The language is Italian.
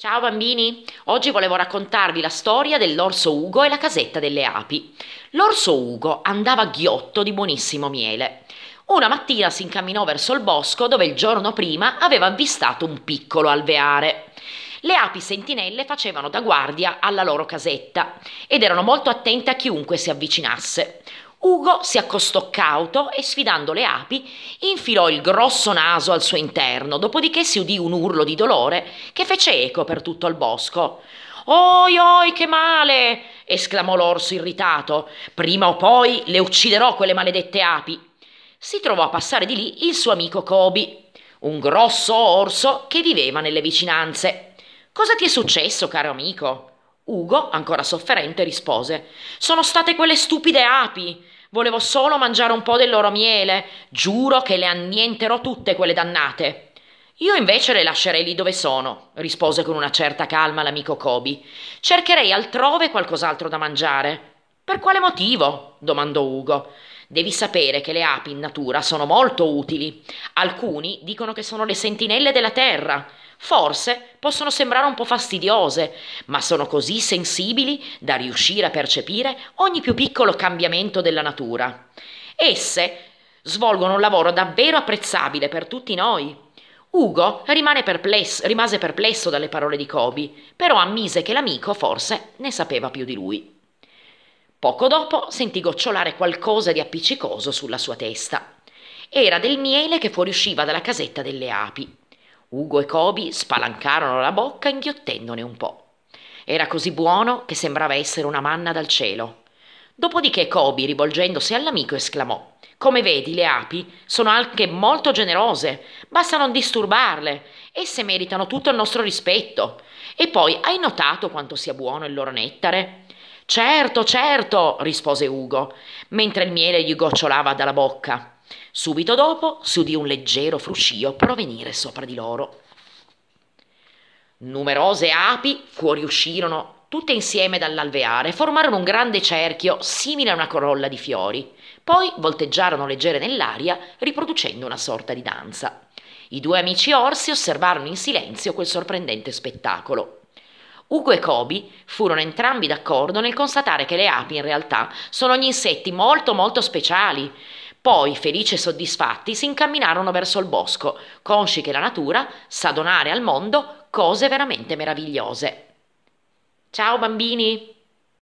Ciao bambini, oggi volevo raccontarvi la storia dell'orso Ugo e la casetta delle api. L'orso Ugo andava ghiotto di buonissimo miele. Una mattina si incamminò verso il bosco dove il giorno prima aveva avvistato un piccolo alveare. Le api sentinelle facevano da guardia alla loro casetta ed erano molto attente a chiunque si avvicinasse. Ugo si accostò cauto e sfidando le api infilò il grosso naso al suo interno, dopodiché si udì un urlo di dolore che fece eco per tutto il bosco. Oi, oi, che male! esclamò l'orso irritato. Prima o poi le ucciderò quelle maledette api. Si trovò a passare di lì il suo amico Kobi, un grosso orso che viveva nelle vicinanze. Cosa ti è successo, caro amico? Ugo, ancora sofferente, rispose Sono state quelle stupide api. Volevo solo mangiare un po' del loro miele. Giuro che le annienterò tutte quelle dannate. Io invece le lascerei lì dove sono, rispose con una certa calma l'amico Kobi. Cercherei altrove qualcos'altro da mangiare. Per quale motivo? domandò Ugo. Devi sapere che le api in natura sono molto utili. Alcuni dicono che sono le sentinelle della terra. Forse possono sembrare un po' fastidiose, ma sono così sensibili da riuscire a percepire ogni più piccolo cambiamento della natura. Esse svolgono un lavoro davvero apprezzabile per tutti noi. Ugo perplesso, rimase perplesso dalle parole di Kobe, però ammise che l'amico forse ne sapeva più di lui. Poco dopo sentì gocciolare qualcosa di appiccicoso sulla sua testa. Era del miele che fuoriusciva dalla casetta delle api. Ugo e Kobe spalancarono la bocca inghiottendone un po'. Era così buono che sembrava essere una manna dal cielo. Dopodiché Kobe, rivolgendosi all'amico, esclamò Come vedi, le api sono anche molto generose, basta non disturbarle, esse meritano tutto il nostro rispetto. E poi hai notato quanto sia buono il loro nettare? Certo, certo, rispose Ugo, mentre il miele gli gocciolava dalla bocca. Subito dopo si udì un leggero fruscio provenire sopra di loro. Numerose api fuoriuscirono tutte insieme dall'alveare, e formarono un grande cerchio simile a una corolla di fiori, poi volteggiarono leggere nell'aria, riproducendo una sorta di danza. I due amici orsi osservarono in silenzio quel sorprendente spettacolo. Ugo e Kobe furono entrambi d'accordo nel constatare che le api in realtà sono gli insetti molto molto speciali. Poi, felici e soddisfatti, si incamminarono verso il bosco, consci che la natura sa donare al mondo cose veramente meravigliose. Ciao bambini!